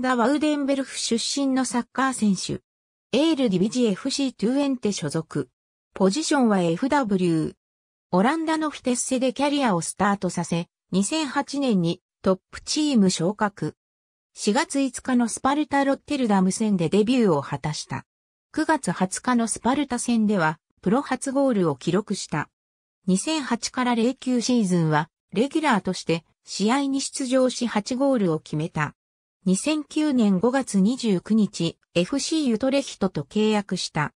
ダ・ワウデンベルフ出身のサッカー選手。エール・ディビジ FC トゥエンテ所属。ポジションは FW。オランダのフィテッセでキャリアをスタートさせ、2008年にトップチーム昇格。4月5日のスパルタ・ロッテルダム戦でデビューを果たした。9月20日のスパルタ戦では、プロ初ゴールを記録した。2008から09シーズンは、レギュラーとして試合に出場し8ゴールを決めた。2009年5月29日、FC ユトレヒトと契約した。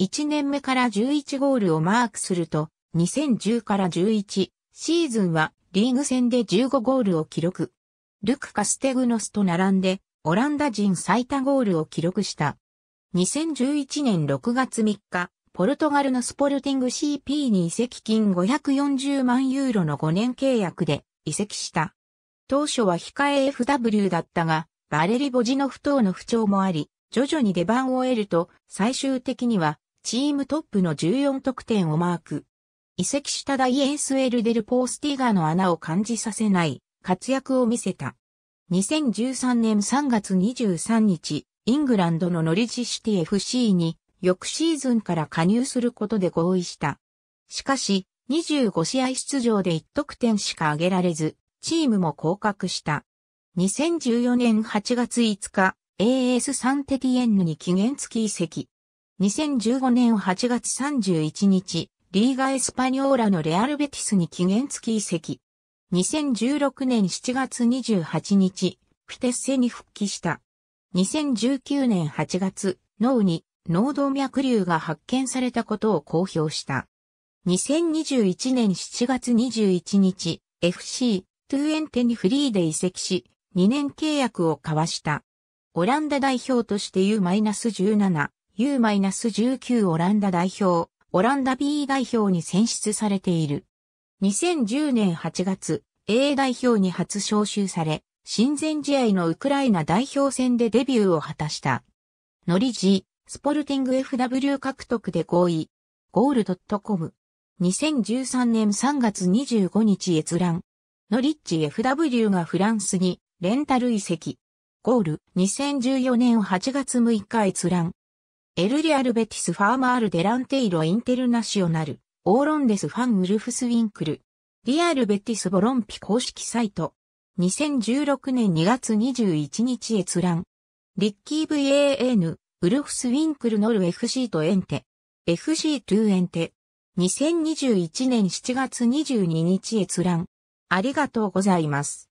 1年目から11ゴールをマークすると、2010から11シーズンはリーグ戦で15ゴールを記録。ルク・カステグノスと並んで、オランダ人最多ゴールを記録した。2011年6月3日、ポルトガルのスポルティング CP に移籍金540万ユーロの5年契約で移籍した。当初は控え FW だったが、バレリ・ボジノフ等の不調もあり、徐々に出番を得ると、最終的には、チームトップの14得点をマーク。移籍したダイエース・エルデル・ポースティガーの穴を感じさせない活躍を見せた。2013年3月23日、イングランドのノリジシティ FC に翌シーズンから加入することで合意した。しかし、25試合出場で1得点しか挙げられず、チームも降格した。2014年8月5日、AS サンテティエンヌに期限付き移籍。2015年8月31日、リーガエスパニョーラのレアルベティスに期限付き移籍。2016年7月28日、フィテッセに復帰した。2019年8月、脳に脳動脈瘤が発見されたことを公表した。2021年7月21日、FC トゥーエンテにフリーで移籍し、2年契約を交わした。オランダ代表として U-17、U-19 オランダ代表、オランダ B 代表に選出されている。2010年8月、A 代表に初招集され、親善試合のウクライナ代表戦でデビューを果たした。ノリジー、スポルティング FW 獲得で合意。ゴールドットコム。2013年3月25日閲覧。ノリッチ FW がフランスにレンタル移籍。ゴール2014年8月6日閲覧。エルリアルベティスファーマールデランテイロインテルナショナル、オーロンデスファンウルフスウィンクル。リアルベティスボロンピ公式サイト。2016年2月21日閲覧。リッキー VAN、ウルフスウィンクルノル FC とエンテ。FC2 エンテ。2021年7月22日閲覧。ありがとうございます。